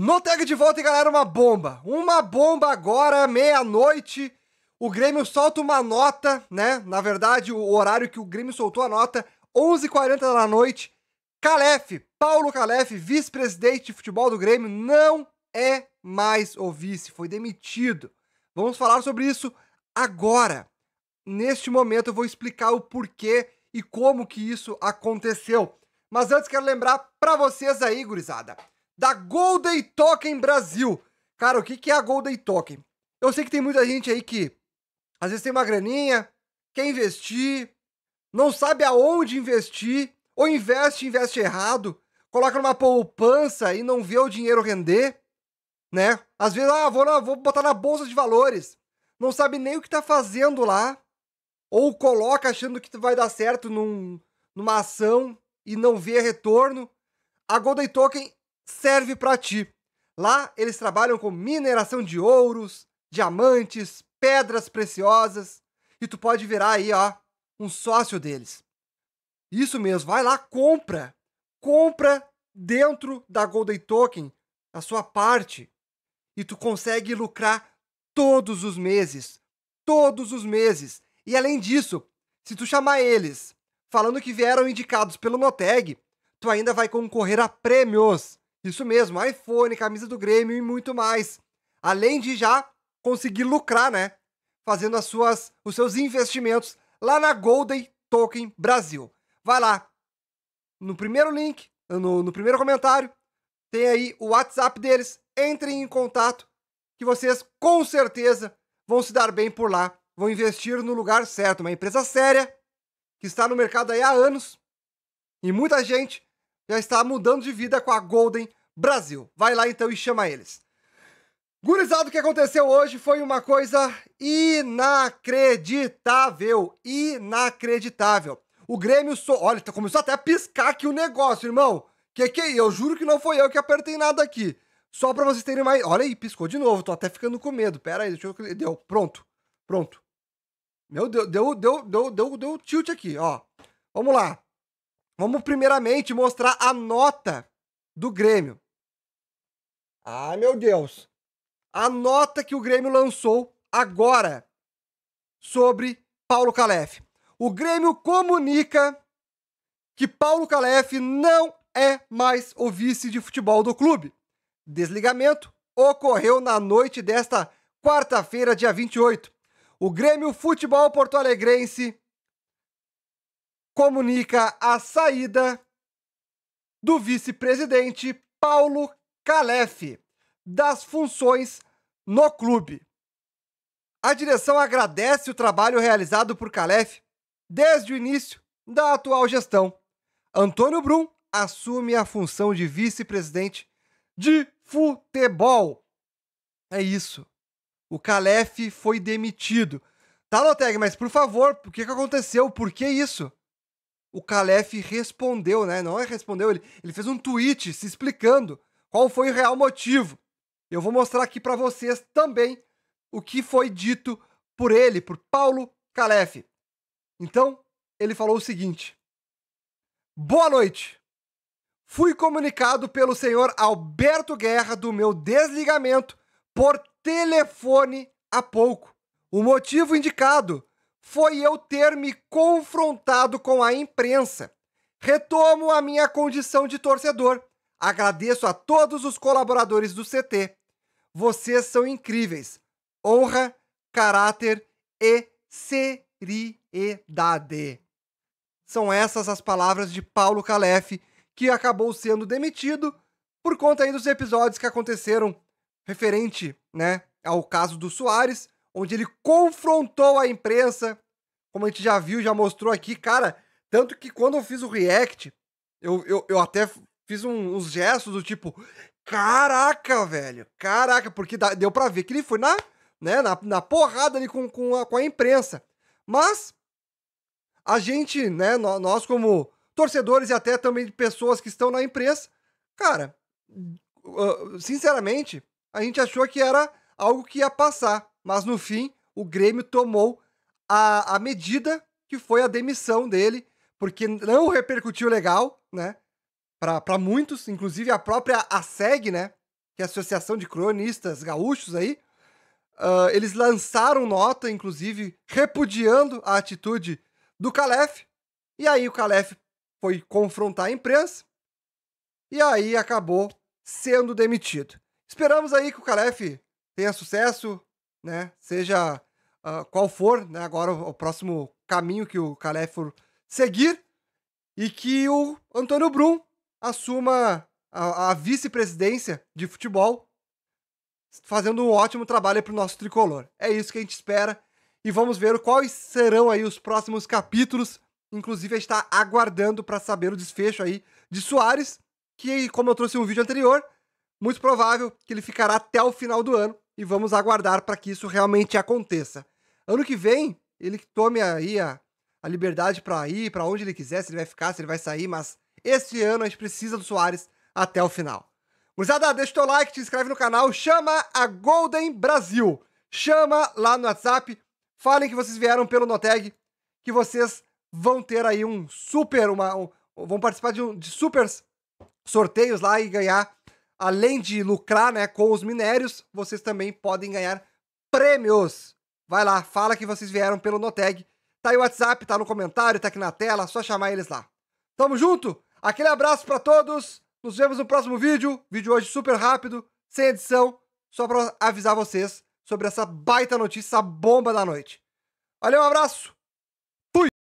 No tag de volta, galera, uma bomba. Uma bomba agora, meia-noite. O Grêmio solta uma nota, né? Na verdade, o horário que o Grêmio soltou a nota, 11h40 da noite. Calef, Paulo Calef, vice-presidente de futebol do Grêmio, não é mais o vice, foi demitido. Vamos falar sobre isso agora. Neste momento eu vou explicar o porquê e como que isso aconteceu. Mas antes quero lembrar para vocês aí, gurizada da Golden Token Brasil. Cara, o que, que é a Golden Token? Eu sei que tem muita gente aí que às vezes tem uma graninha, quer investir, não sabe aonde investir, ou investe, investe errado, coloca numa poupança e não vê o dinheiro render, né? Às vezes, ah, vou, na, vou botar na bolsa de valores, não sabe nem o que tá fazendo lá, ou coloca achando que vai dar certo num, numa ação e não vê retorno. A Golden Token serve para ti. Lá eles trabalham com mineração de ouros, diamantes, pedras preciosas e tu pode virar aí, ó, um sócio deles. Isso mesmo, vai lá, compra. Compra dentro da Golden Token a sua parte e tu consegue lucrar todos os meses, todos os meses. E além disso, se tu chamar eles falando que vieram indicados pelo Noteg, tu ainda vai concorrer a prêmios isso mesmo, iPhone, camisa do Grêmio e muito mais. Além de já conseguir lucrar, né? Fazendo as suas, os seus investimentos lá na Golden Token Brasil. Vai lá. No primeiro link, no, no primeiro comentário, tem aí o WhatsApp deles. Entrem em contato que vocês com certeza vão se dar bem por lá. Vão investir no lugar certo. Uma empresa séria que está no mercado aí há anos. E muita gente já está mudando de vida com a Golden Brasil. Vai lá então e chama eles. Gurizado, o que aconteceu hoje foi uma coisa inacreditável. Inacreditável. O Grêmio sou... So... Olha, tá, começou até a piscar aqui o negócio, irmão. Que que Eu juro que não foi eu que apertei nada aqui. Só pra vocês terem mais. Olha aí, piscou de novo. Tô até ficando com medo. Pera aí, deixa eu. Deu. Pronto. Pronto. Meu Deus, deu, deu, deu, deu, deu tilt aqui, ó. Vamos lá. Vamos primeiramente mostrar a nota do Grêmio. Ai, ah, meu Deus. A nota que o Grêmio lançou agora sobre Paulo Calef. O Grêmio comunica que Paulo Calef não é mais o vice de futebol do clube. Desligamento ocorreu na noite desta quarta-feira, dia 28. O Grêmio Futebol Porto Alegrense comunica a saída do vice-presidente Paulo Calef das funções no clube. A direção agradece o trabalho realizado por Calef desde o início da atual gestão. Antônio Brum assume a função de vice-presidente de futebol. É isso. O Calef foi demitido. Tá, Loteg, mas por favor, o que, que aconteceu? Por que isso? o Calef respondeu, né? Não é respondeu, ele, ele fez um tweet se explicando qual foi o real motivo. Eu vou mostrar aqui para vocês também o que foi dito por ele, por Paulo Calef. Então, ele falou o seguinte: Boa noite. Fui comunicado pelo senhor Alberto Guerra do meu desligamento por telefone há pouco. O motivo indicado foi eu ter me confrontado com a imprensa. Retomo a minha condição de torcedor. Agradeço a todos os colaboradores do CT. Vocês são incríveis. Honra, caráter e seriedade. São essas as palavras de Paulo Calef, que acabou sendo demitido por conta aí dos episódios que aconteceram referente, né, ao caso do Soares onde ele confrontou a imprensa, como a gente já viu, já mostrou aqui, cara. Tanto que quando eu fiz o react, eu, eu, eu até fiz um, uns gestos do tipo, caraca, velho, caraca, porque deu pra ver que ele foi na, né, na, na porrada ali com, com, a, com a imprensa. Mas a gente, né, nós como torcedores e até também de pessoas que estão na imprensa, cara, sinceramente, a gente achou que era algo que ia passar mas no fim o Grêmio tomou a, a medida que foi a demissão dele, porque não repercutiu legal, né? Para muitos, inclusive a própria ASEG, né? Que é a Associação de Cronistas Gaúchos aí, uh, eles lançaram nota, inclusive, repudiando a atitude do Calef. E aí o Calef foi confrontar a imprensa e aí acabou sendo demitido. Esperamos aí que o Calef tenha sucesso, né? Seja uh, qual for, né? Agora o, o próximo caminho que o Calé for seguir e que o Antônio Brum assuma a, a vice-presidência de futebol, fazendo um ótimo trabalho para o nosso tricolor. É isso que a gente espera e vamos ver quais serão aí os próximos capítulos. Inclusive, a gente está aguardando para saber o desfecho aí de Soares, que, como eu trouxe um vídeo anterior, muito provável que ele ficará até o final do ano, e vamos aguardar para que isso realmente aconteça. Ano que vem, ele tome aí a, a liberdade para ir para onde ele quiser, se ele vai ficar, se ele vai sair, mas este ano a gente precisa do Soares até o final. Gurizada, deixa o teu like, te inscreve no canal, chama a Golden Brasil. Chama lá no WhatsApp, falem que vocês vieram pelo Noteg, que vocês vão ter aí um super, uma, um, vão participar de, um, de super sorteios lá e ganhar além de lucrar né, com os minérios, vocês também podem ganhar prêmios. Vai lá, fala que vocês vieram pelo Noteg. Tá aí o WhatsApp, tá no comentário, tá aqui na tela, só chamar eles lá. Tamo junto? Aquele abraço para todos. Nos vemos no próximo vídeo. Vídeo hoje super rápido, sem edição, só para avisar vocês sobre essa baita notícia, essa bomba da noite. Valeu, um abraço.